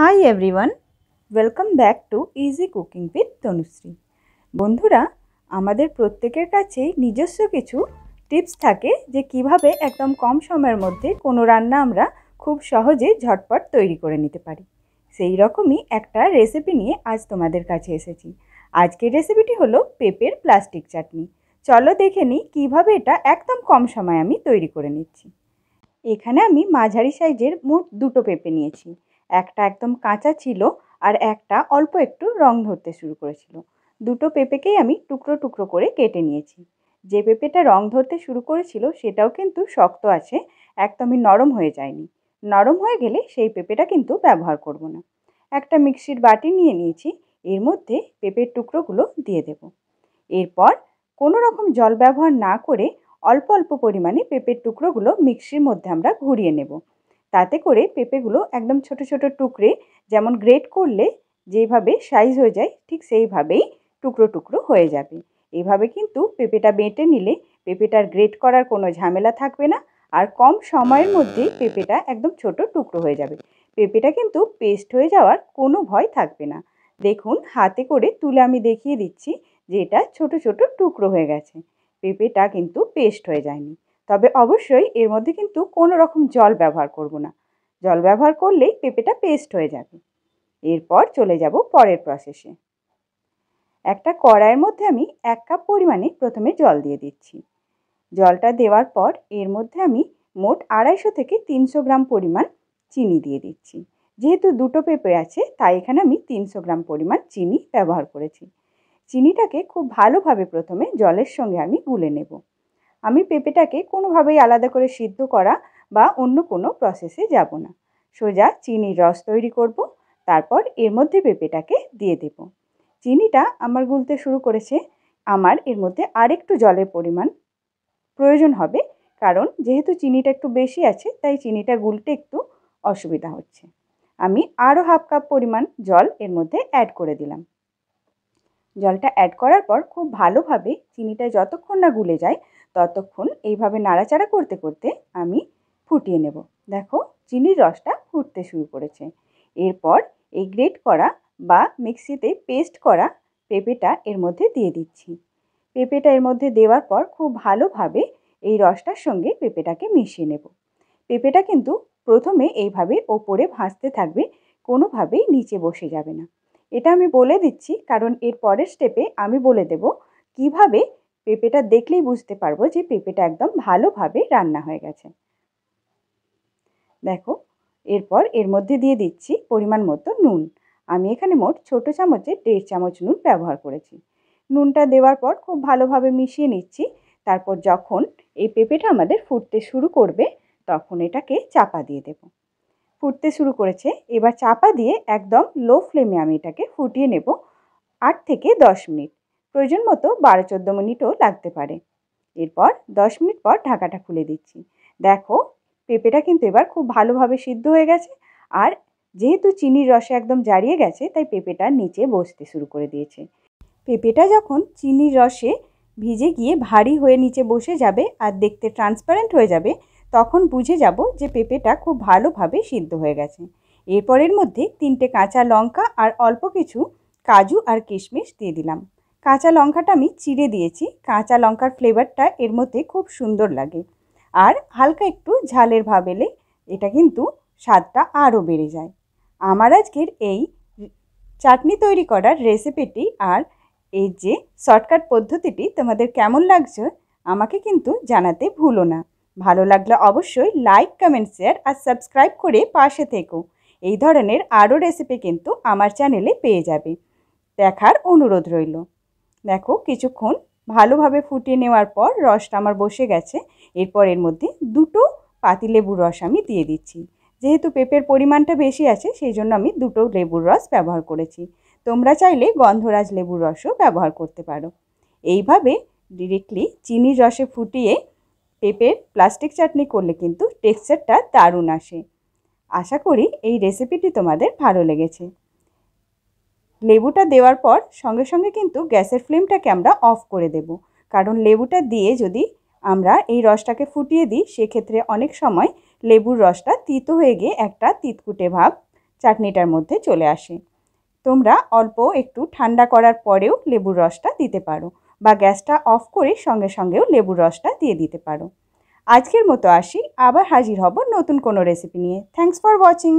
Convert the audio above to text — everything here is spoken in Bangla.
high everyone welcome back to easy cooking with Tanushree বন্ধুরা আমাদের প্রত্যেকের কাছেই নিজস্ব কিছু টিপস থাকে যে কিভাবে একদম কম সময়ের মধ্যে কোনো রান্না আমরা খুব সহজে ঝটপট তৈরি করে নিতে পারি সেই রকমই একটা রেসিপি নিয়ে আজ তোমাদের কাছে এসেছি আজকের রেসিপিটি হলো পেঁপের প্লাস্টিক চাটনি চলো দেখে নিই কীভাবে এটা একদম কম সময় আমি তৈরি করে নিচ্ছি এখানে আমি মাঝারি সাইজের মোট দুটো পেঁপে নিয়েছি একটা একদম কাঁচা ছিল আর একটা অল্প একটু রং ধরতে শুরু করেছিল দুটো পেঁপেকেই আমি টুকরো টুকরো করে কেটে নিয়েছি যে পেঁপেটা রং ধরতে শুরু করেছিল সেটাও কিন্তু শক্ত আছে একদমই নরম হয়ে যায়নি নরম হয়ে গেলে সেই পেঁপেটা কিন্তু ব্যবহার করব না একটা মিক্সির বাটি নিয়ে নিয়েছি এর মধ্যে পেঁপের টুকরোগুলো দিয়ে দেব এরপর কোনো রকম জল ব্যবহার না করে অল্প অল্প পরিমাণে পেঁপের টুকরোগুলো মিক্সির মধ্যে আমরা ঘুরিয়ে নেব তাতে করে পেঁপেগুলো একদম ছোট ছোট টুকরে যেমন গ্রেট করলে যেভাবে সাইজ হয়ে যায় ঠিক সেইভাবেই টুকরো টুকরো হয়ে যাবে এভাবে কিন্তু পেঁপেটা বেঁটে নিলে পেঁপেটার গ্রেট করার কোনো ঝামেলা থাকবে না আর কম সময়ের মধ্যে পেঁপেটা একদম ছোট টুকরো হয়ে যাবে পেঁপেটা কিন্তু পেস্ট হয়ে যাওয়ার কোনো ভয় থাকবে না দেখুন হাতে করে তুলে আমি দেখিয়ে দিচ্ছি যে এটা ছোট ছোট টুকরো হয়ে গেছে পেঁপেটা কিন্তু পেস্ট হয়ে যায়নি তবে অবশ্যই এর মধ্যে কিন্তু কোনো রকম জল ব্যবহার করব না জল ব্যবহার করলেই পেঁপেটা পেস্ট হয়ে যাবে এরপর চলে যাব পরের প্রসেসে একটা কড়াইয়ের মধ্যে আমি এক কাপ পরিমাণে প্রথমে জল দিয়ে দিচ্ছি জলটা দেওয়ার পর এর মধ্যে আমি মোট আড়াইশো থেকে তিনশো গ্রাম পরিমাণ চিনি দিয়ে দিচ্ছি যেহেতু দুটো পেঁপে আছে তাই এখানে আমি তিনশো গ্রাম পরিমাণ চিনি ব্যবহার করেছি চিনিটাকে খুব ভালোভাবে প্রথমে জলের সঙ্গে আমি গুলে নেবো আমি পেঁপেটাকে কোনোভাবেই আলাদা করে সিদ্ধ করা বা অন্য কোনো প্রসেসে যাব না সোজা চিনির রস তৈরি করব তারপর এর মধ্যে পেঁপেটাকে দিয়ে দেব চিনিটা আমার গুলতে শুরু করেছে আমার এর মধ্যে আরেকটু জলের পরিমাণ প্রয়োজন হবে কারণ যেহেতু চিনিটা একটু বেশি আছে তাই চিনিটা গুলতে একটু অসুবিধা হচ্ছে আমি আরও হাফ কাপ পরিমাণ জল এর মধ্যে অ্যাড করে দিলাম জলটা অ্যাড করার পর খুব ভালোভাবে চিনিটা যতক্ষণ না গুলে যায় ততক্ষণ এইভাবে নাড়াচাড়া করতে করতে আমি ফুটিয়ে নেব দেখো চিনির রসটা ফুটতে শুরু করেছে এরপর এই গ্রেট করা বা মিক্সিতে পেস্ট করা পেঁপেটা এর মধ্যে দিয়ে দিচ্ছি পেঁপেটা এর মধ্যে দেওয়ার পর খুব ভালোভাবে এই রসটার সঙ্গে পেঁপেটাকে মিশিয়ে নেব পেঁপেটা কিন্তু প্রথমে এইভাবে ওপরে ভাসতে থাকবে কোনোভাবেই নিচে বসে যাবে না এটা আমি বলে দিচ্ছি কারণ এর পরের স্টেপে আমি বলে দেব কিভাবে পেঁপেটা দেখলেই বুঝতে পারবো যে পেঁপেটা একদম ভালোভাবে রান্না হয়ে গেছে দেখো এরপর এর মধ্যে দিয়ে দিচ্ছি পরিমাণ মতো নুন আমি এখানে মোট ছোটো চামচে দেড় চামচ নুন ব্যবহার করেছি নুনটা দেওয়ার পর খুব ভালোভাবে মিশিয়ে নিচ্ছি তারপর যখন এই পেঁপেটা আমাদের ফুটতে শুরু করবে তখন এটাকে চাপা দিয়ে দেব ফুটতে শুরু করেছে এবার চাপা দিয়ে একদম লো ফ্লেমে আমি এটাকে ফুটিয়ে নেব আট থেকে দশ মিনিট প্রয়োজন মতো বারো চোদ্দো মিনিটও লাগতে পারে এরপর দশ মিনিট পর ঢাকাটা খুলে দিচ্ছি দেখো পেঁপেটা কিন্তু এবার খুব ভালোভাবে সিদ্ধ হয়ে গেছে আর যেহেতু চিনির রসে একদম জারিয়ে গেছে তাই পেঁপেটা নিচে বসতে শুরু করে দিয়েছে পেঁপেটা যখন চিনির রসে ভিজে গিয়ে ভারী হয়ে নিচে বসে যাবে আর দেখতে ট্রান্সপারেন্ট হয়ে যাবে তখন বুঝে যাব যে পেঁপেটা খুব ভালোভাবে সিদ্ধ হয়ে গেছে এরপরের মধ্যে তিনটে কাঁচা লঙ্কা আর অল্প কিছু কাজু আর কিশমিশ দিয়ে দিলাম কাঁচা লঙ্কাটা আমি চিড়ে দিয়েছি কাঁচা লঙ্কার ফ্লেভারটা এর মধ্যে খুব সুন্দর লাগে আর হালকা একটু ঝালের ভাব এলে এটা কিন্তু স্বাদটা আরও বেড়ে যায় আমার আজকের এই চাটনি তৈরি করার রেসিপিটি আর এই যে শর্টকাট পদ্ধতিটি তোমাদের কেমন লাগছে আমাকে কিন্তু জানাতে ভুলো না ভালো লাগলে অবশ্যই লাইক কমেন্ট শেয়ার আর সাবস্ক্রাইব করে পাশে থেকো এই ধরনের আরও রেসিপি কিন্তু আমার চ্যানেলে পেয়ে যাবে দেখার অনুরোধ রইল দেখো কিছুক্ষণ ভালোভাবে ফুটিয়ে নেওয়ার পর রসটা আমার বসে গেছে এরপর এর মধ্যে দুটো পাতিলেবুর রস আমি দিয়ে দিচ্ছি যেহেতু পেঁপের পরিমাণটা বেশি আছে সেই জন্য আমি দুটো লেবুর রস ব্যবহার করেছি তোমরা চাইলে গন্ধরাজ লেবুর রসও ব্যবহার করতে পারো এইভাবে ডিরেক্টলি চিনির রসে ফুটিয়ে পেঁপের প্লাস্টিক চাটনি করলে কিন্তু টেক্সচারটা দারুণ আসে আশা করি এই রেসিপিটি তোমাদের ভালো লেগেছে লেবুটা দেওয়ার পর সঙ্গে সঙ্গে কিন্তু গ্যাসের ফ্লেমটাকে আমরা অফ করে দেব কারণ লেবুটা দিয়ে যদি আমরা এই রসটাকে ফুটিয়ে দিই সেক্ষেত্রে অনেক সময় লেবুর রসটা তিতো হয়ে গিয়ে একটা তিতকুটে ভাব চাটনিটার মধ্যে চলে আসে তোমরা অল্প একটু ঠান্ডা করার পরেও লেবুর রসটা দিতে পারো বা গ্যাসটা অফ করে সঙ্গে সঙ্গেও লেবুর রসটা দিয়ে দিতে পারো আজকের মতো আসি আবার হাজির হব নতুন কোনো রেসিপি নিয়ে থ্যাংকস ফর ওয়াচিং